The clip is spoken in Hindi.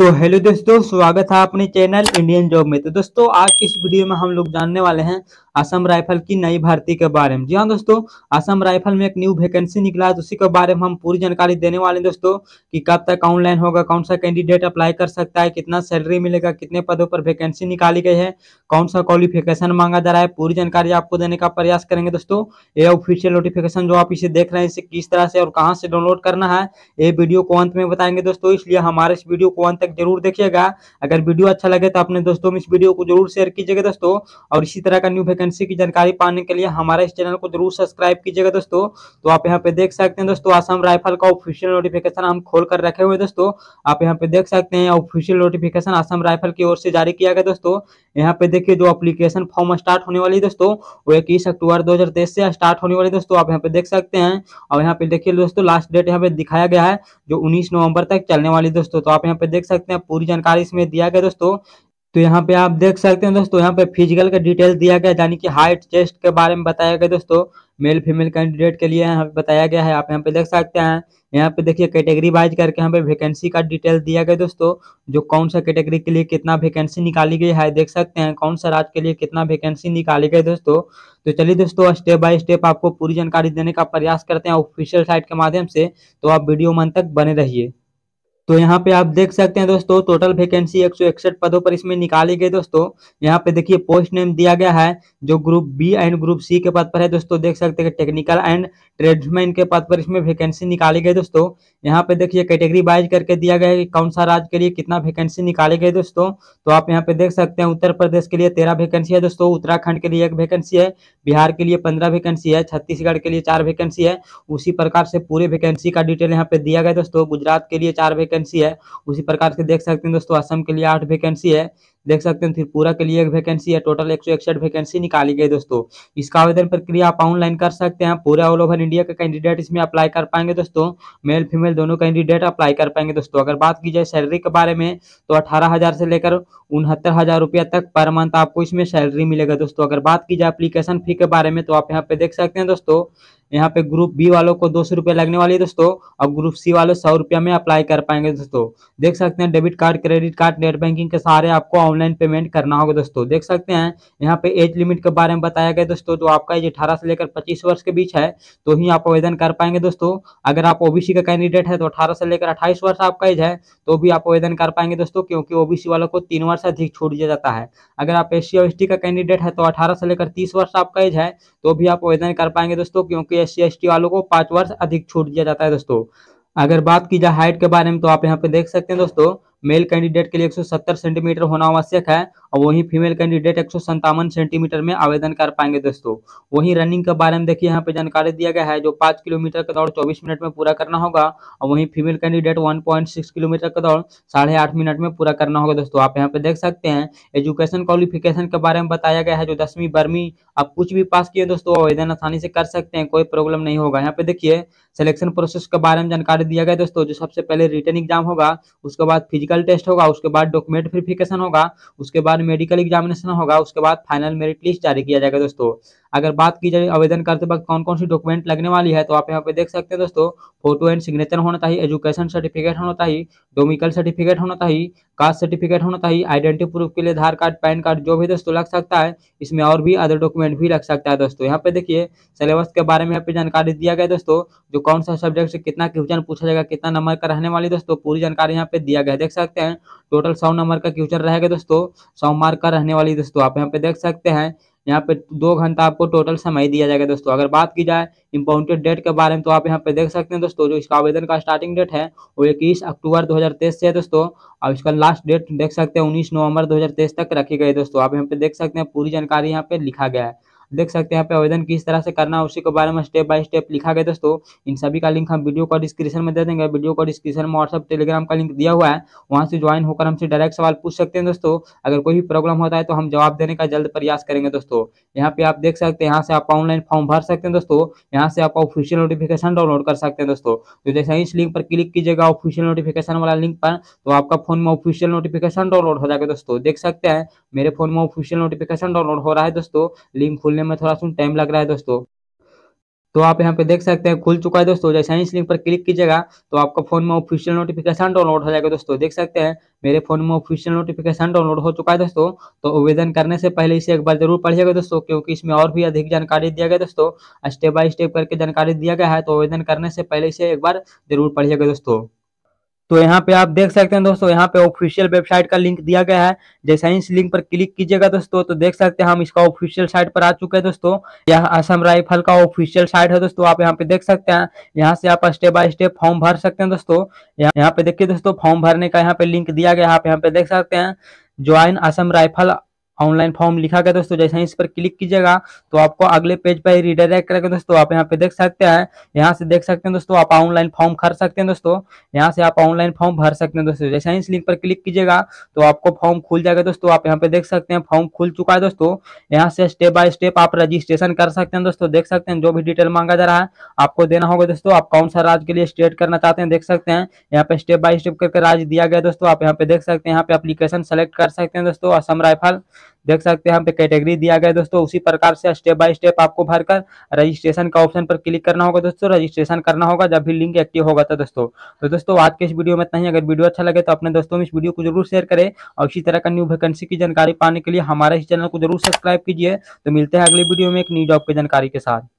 तो हेलो दोस्तों स्वागत है अपने चैनल इंडियन जॉब में तो दोस्तों आज की इस वीडियो में हम लोग जानने वाले हैं असम राइफल की नई भर्ती के बारे में जी हाँ दोस्तों असम राइफल में एक न्यू वैकेंसी निकला है तो उसी के बारे में हम पूरी जानकारी देने वाले हैं दोस्तों कि कब तक ऑनलाइन होगा कौन सा कैंडिडेट अप्लाई कर सकता है कितना सैलरी मिलेगा कितने पदों पर वैकेंसी निकाली गई है कौन सा क्वालिफिकेशन मांगा जा रहा है पूरी जानकारी आपको देने का प्रयास करेंगे दोस्तों ये ऑफिशियल नोटिफिकेशन जो आप इसे देख रहे हैं इसे किस तरह से और कहाँ से डाउनलोड करना है ये वीडियो को अंत में बताएंगे दोस्तों इसलिए हमारे इस वीडियो को अंत तक जरूर देखिएगा अगर वीडियो अच्छा लगे तो अपने दोस्तों में इस वीडियो को जरूर शेयर कीजिएगा दोस्तों और इसी तरह का न्यू वैकेंसी वैकेंसी की जानकारी पाने के लिए हमारे इस चैनल को जरूर सब्सक्राइब कीजिएगा दोस्तों तो आप यहाँ पे देख सकते हैं दोस्तों आसाम राइफल का ऑफिशियल नोटिफिकेशन हम खोल कर रखे हुए दोस्तों आप यहाँ पे देख सकते हैं ऑफिशियल नोटिफिकेशन आसाम राइफल की ओर से जारी किया गया दोस्तों यहाँ पे देखिए जो अप्लीकेशन फॉर्म स्टार्ट होने वाली दोस्तों वो इक्कीस अक्टूबर दो से स्टार्ट होने वाली दोस्तों आप यहाँ पे देख सकते हैं और यहाँ पे देखिए दोस्तों लास्ट डेट यहाँ पे दिखाया गया है जो उन्नीस नवंबर तक चलने वाली दोस्तों तो आप यहाँ पे देख सकते हैं पूरी जानकारी इसमें दिया गया दोस्तों तो यहाँ पे आप देख सकते हैं दोस्तों यहाँ पे फिजिकल का डिटेल दिया गया यानी कि हाइट चेस्ट के बारे में बताया गया दोस्तों मेल फीमेल कैंडिडेट के लिए यहाँ पे बताया गया है आप यहाँ पे देख सकते हैं यहाँ पे देखिए कैटेगरी वाइज करके यहाँ पे वैकेंसी का डिटेल दिया गया दोस्तों जो कौन सा कैटेगरी के लिए कितना वैकेंसी निकाली गई है देख सकते हैं कौन सा राज्य के लिए कितना वैकेंसी निकाली गई दोस्तों तो चलिए दोस्तों स्टेप बाय स्टेप आपको पूरी जानकारी देने का प्रयास करते हैं ऑफिशियल साइट के माध्यम से तो आप वीडियो मन तक बने रहिए तो यहाँ पे आप देख सकते हैं दोस्तों टोटल वैकेंसी एक पदों पर इसमें निकाली गई दोस्तों यहाँ पे देखिए पोस्ट नेम दिया गया है जो group B and group C के पद पर है दोस्तों देख सकते हैं टेक्निकल एंड ट्रेडमैन के पद पर इसमें वैकेंसी निकाली गई दोस्तों यहाँ पे देखिए कैटेगरी वाइज करके दिया गया है कि कौन सा राज्य के लिए कितना वैकेंसी निकाली गई दोस्तों तो आप यहाँ पे देख सकते हैं उत्तर प्रदेश के लिए तेरह वैकेंसी है दोस्तों उत्तराखंड के लिए एक वैकेंसी है बिहार के लिए पंद्रह वैकेंसी है छत्तीसगढ़ के लिए चार वैकेंसी है उसी प्रकार से पूरे वैकेंसी का डिटेल यहाँ पे दिया गया दोस्तों गुजरात के लिए चार वैकेंसी वैकेंसी है उसी प्रकार से देख सकते हैं दोस्तों असम के लिए आठ वैकेंसी है देख सकते हैं त्रिपुरा के लिए एक वैकेंसी है टोटल एक वैकेंसी निकाली गई दोस्तों इसका आवेदन प्रक्रिया आप ऑनलाइन कर सकते हैं पूरे ऑल ओवर इंडिया के कैंडिडेट इसमें अप्लाई कर पाएंगे दोस्तों मेल फीमेल दोनों कैंडिडेट अप्लाई कर पाएंगे दोस्तों अगर बात की जाए सैलरी के बारे में तो अठारह से लेकर उनहत्तर हजार रुपया तक पर मंथ आपको इसमें सैलरी मिलेगा दोस्तों अगर बात की जाए एप्लीकेशन फी के बारे में तो आप यहाँ पे देख सकते हैं दोस्तों यहाँ पे ग्रुप बी वालों को दो सौ लगने वाली है दोस्तों और ग्रुप सी वाले सौ रुपया में अप्लाई कर पाएंगे दोस्तों देख सकते हैं debit card credit card net banking के सहारे आपको ऑनलाइन पेमेंट करना होगा दोस्तों देख सकते हैं यहाँ पे एज लिमिट के बारे में बताया गया दोस्तों तो आपका एज अठारह से लेकर पच्चीस वर्ष के बीच है तो ही आप आवेदन कर पाएंगे दोस्तों अगर आप ओबीसी का कैंडिडेट है तो अठारह से लेकर अट्ठाईस वर्ष आपका एज है तो भी आप आवेदन कर पाएंगे दोस्तों क्योंकि ओबीसी वालों को तीन वर्ष अधिक छूट दिया जाता है अगर आप एस सी का कैंडिडेट है तो अठारह से लेकर तीस वर्ष आपका एज है तो भी आप आवेदन कर पाएंगे दोस्तों क्योंकि एस सी वालों को पाँच वर्ष अधिक छूट दिया जाता है दोस्तों अगर बात की जाए हाइट के बारे में तो आप यहाँ पे देख सकते हैं दोस्तों मेल कैंडिडेट के लिए 170 सेंटीमीटर होना आवश्यक है और वहीं फीमेल कैंडिडेट एक सेंटीमीटर में आवेदन कर पाएंगे दोस्तों वहीं रनिंग के बारे में देखिए यहाँ पे जानकारी दिया गया है जो पांच किलोमीटर का दौड़ चौबीस मिनट में पूरा करना होगा और वहीं फीमेल कैंडिडेट वन किलोमीटर का दौड़ साढ़े मिनट में पूरा करना होगा दोस्तों आप यहाँ पे देख सकते हैं एजुकेशन क्वालिफिकेशन के बारे में बताया गया है जो दसवीं बारहवीं आप कुछ भी पास किए दोस्तों आवेदन आसानी से कर सकते हैं कोई प्रॉब्लम नहीं होगा यहाँ पे देखिए सिलेक्शन प्रोसेस के बारे में जानकारी दिया गया दोस्तों जो सबसे पहले रिटर्न एग्जाम होगा उसके बाद फिजिकल फिजिकल टेस्ट होगा उसके बाद डॉक्यूमेंट वेरिफिकेशन होगा उसके बाद मेडिकल एग्जामिनेशन होगा उसके बाद फाइनल मेरिट लिस्ट जारी किया जाएगा दोस्तों अगर बात की जाए आवेदन करते वक्त कौन कौन सी डॉक्यूमेंट लगने वाली है तो आप यहाँ पे देख सकते हैं दोस्तों फोटो एंड सिग्नेचर होना चाहिए एजुकेशन सर्टिफिकेट होना चाहिए डोमिकल सर्टिफिकेट होना चाहिए कास्ट सर्टिफिकेट होना चाहिए आइडेंटिटी प्रूफ के लिए आधार कार्ड पैन कार्ड जो भी दोस्तों लग सकता है इसमें और भी अदर डॉक्यूमेंट भी लग सकता है दोस्तों यहाँ पे देखिए सिलेबस के बारे में यहाँ पे जानकारी दिया गया दोस्तों जो कौन सा सब्जेक्ट से कितना क्वेश्चन पूछा जाएगा कितना नंबर का रहने वाली दोस्तों पूरी जानकारी यहाँ पे दिया गया देख सकते हैं टोटल सौ नंबर का क्वेश्चन रहेगा दोस्तों सौ मार्क का रहने वाली दोस्तों आप यहाँ पे देख सकते हैं यहाँ पे दो घंटा आपको टोटल समय दिया जाएगा दोस्तों अगर बात की जाए इम्पाउंटेड डेट के बारे में तो आप यहाँ पे देख सकते हैं दोस्तों जो इसका आवेदन का स्टार्टिंग डेट है वो इक्कीस अक्टूबर 2023 से है दोस्तों और इसका लास्ट डेट देख सकते हैं उन्नीस नवंबर 2023 तक रखी गई दोस्तों आप यहाँ पे देख सकते हैं पूरी जानकारी यहाँ पे लिखा गया है देख सकते हैं यहाँ पे आवेदन किस तरह से करना है उसी के बारे में स्टेप बाय स्टेप लिखा गया दोस्तों इन सभी का लिंक हम वीडियो का डिस्क्रिप्शन में दे देंगे वीडियो का डिस्क्रिप्शन में व्हाट्सअप टेलीग्राम का लिंक दिया हुआ है वहाँ से ज्वाइन होकर हमसे डायरेक्ट सवाल पूछ सकते हैं दोस्तों अगर कोई भी प्रॉब्लम होता है तो हम जवाब देने का जल्द प्रयास करेंगे दोस्तों यहाँ पे आप देख सकते हैं यहाँ से आप ऑनलाइन फॉर्म भर सकते हैं दोस्तों यहाँ से आप ऑफिशियल नोटिफिकेशन डाउनलोड कर सकते हैं दोस्तों तो जैसे इस लिंक पर क्लिक कीजिएगा ऑफिशियल नोटिफिकेशन वाला लिंक पर तो आपका फोन में ऑफिशियल नोटिफिकेशन डाउनलोड हो जाएगा दोस्तों देख सकते हैं मेरे फोन में ऑफिशियल नोटिफिकेशन डाउनलोड हो रहा है दोस्तों लिंक खुल खुलने में थोड़ा सा टाइम लग रहा है दोस्तों तो आप यहाँ पे देख सकते हैं खुल चुका है दोस्तों जैसे ही इस लिंक पर क्लिक कीजिएगा तो आपका फोन में ऑफिशियल नोटिफिकेशन डाउनलोड हो जाएगा दोस्तों देख सकते हैं मेरे फोन में ऑफिशियल नोटिफिकेशन डाउनलोड हो चुका है दोस्तों तो आवेदन करने से पहले इसे एक बार जरूर पढ़िएगा दोस्तों क्योंकि इसमें और भी अधिक जानकारी दिया गया दोस्तों स्टेप बाय स्टेप करके जानकारी दिया गया है तो आवेदन करने से पहले इसे एक बार जरूर पढ़िएगा दोस्तों तो यहाँ पे आप देख सकते हैं दोस्तों यहाँ पे ऑफिशियल वेबसाइट का लिंक दिया गया है जैसे इस लिंक पर क्लिक कीजिएगा दोस्तों तो देख सकते हैं हम इसका ऑफिशियल साइट पर आ चुके हैं दोस्तों यह असम राइफल का ऑफिशियल साइट है दोस्तों आप यहाँ पे देख सकते हैं यहाँ से आप स्टेप बाय स्टेप फॉर्म भर सकते हैं दोस्तों यहाँ पे देखिए दोस्तों फॉर्म भरने का यहाँ पे लिंक दिया गया है आप यहाँ पे देख सकते हैं join Assam rifle online form लिखा गया दोस्तों जैसे ही इस पर क्लिक कीजिएगा तो आपको अगले पेज पर रिडायरेक्ट करेगा दोस्तों आप यहाँ पे देख सकते हैं यहाँ से देख सकते हैं दोस्तों आप ऑनलाइन फॉर्म भर सकते हैं दोस्तों यहाँ से आप ऑनलाइन फॉर्म भर सकते हैं दोस्तों जैसे ही इस लिंक पर क्लिक कीजिएगा तो आपको फॉर्म खुल जाएगा दोस्तों आप यहाँ पे देख सकते हैं फॉर्म खुल चुका है दोस्तों यहाँ से स्टेप बाय स्टेप आप रजिस्ट्रेशन कर सकते हैं दोस्तों देख सकते हैं जो भी डिटेल मांगा जा रहा है आपको देना होगा दोस्तों आप कौन सा राज्य के लिए स्टेट करना चाहते हैं देख सकते हैं यहाँ पे स्टेप बाय स्टेप करके राज्य दिया गया दोस्तों आप यहाँ पे देख सकते हैं यहाँ पे अप्लीकेशन सेलेक्ट कर सकते हैं दोस्तों असम राइफल देख सकते हैं यहाँ पे कैटेगरी दिया गया दोस्तों उसी प्रकार से स्टेप बाय स्टेप आपको भरकर रजिस्ट्रेशन का ऑप्शन पर क्लिक करना होगा दोस्तों रजिस्ट्रेशन करना होगा जब भी लिंक एक्टिव होगा तो दोस्तों तो दोस्तों आज के इस वीडियो में इतना ही अगर वीडियो अच्छा लगे तो अपने दोस्तों में इस वीडियो को जरूर शेयर करें और इसी तरह का न्यू वैकेंसी की जानकारी पाने के लिए हमारे इस चैनल को जरूर सब्सक्राइब कीजिए तो मिलते हैं अगले वीडियो में एक न्यू जॉब की जानकारी के साथ